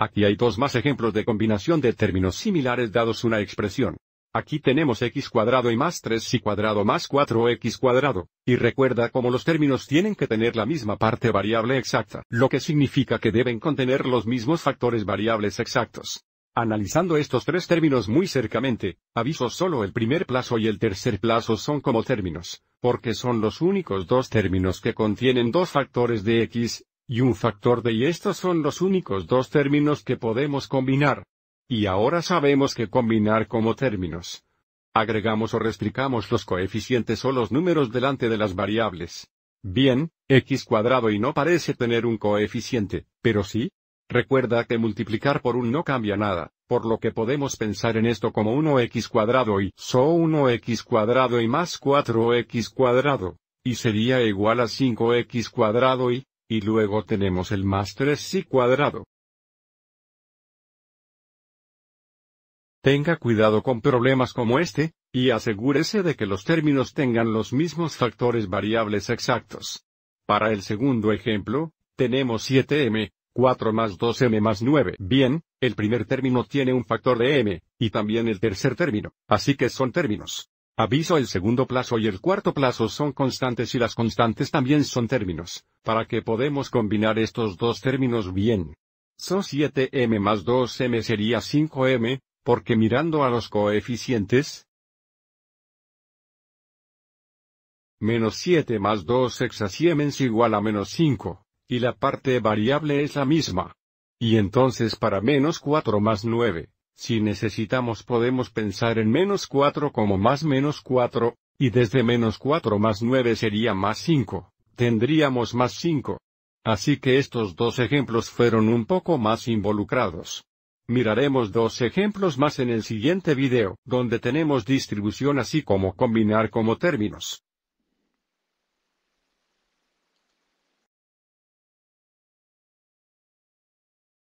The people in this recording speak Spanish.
Aquí hay dos más ejemplos de combinación de términos similares dados una expresión. Aquí tenemos x cuadrado y más 3y cuadrado más 4x cuadrado, y recuerda cómo los términos tienen que tener la misma parte variable exacta, lo que significa que deben contener los mismos factores variables exactos. Analizando estos tres términos muy cercamente, aviso solo el primer plazo y el tercer plazo son como términos, porque son los únicos dos términos que contienen dos factores de x, y un factor de y estos son los únicos dos términos que podemos combinar. Y ahora sabemos que combinar como términos. Agregamos o restricamos los coeficientes o los números delante de las variables. Bien, x cuadrado y no parece tener un coeficiente, pero sí. Recuerda que multiplicar por un no cambia nada, por lo que podemos pensar en esto como 1x cuadrado y so 1x cuadrado y más 4x cuadrado, y sería igual a 5x cuadrado y y luego tenemos el más 3y cuadrado. Tenga cuidado con problemas como este, y asegúrese de que los términos tengan los mismos factores variables exactos. Para el segundo ejemplo, tenemos 7m, 4 más 2m más 9. Bien, el primer término tiene un factor de m, y también el tercer término, así que son términos. Aviso el segundo plazo y el cuarto plazo son constantes y las constantes también son términos, para que podemos combinar estos dos términos bien. Son 7m más 2m sería 5m, porque mirando a los coeficientes, menos 7 más 2 es igual a menos 5, y la parte variable es la misma. Y entonces para menos 4 más 9, si necesitamos podemos pensar en menos 4 como más menos 4, y desde menos 4 más 9 sería más 5, tendríamos más 5. Así que estos dos ejemplos fueron un poco más involucrados. Miraremos dos ejemplos más en el siguiente video, donde tenemos distribución así como combinar como términos.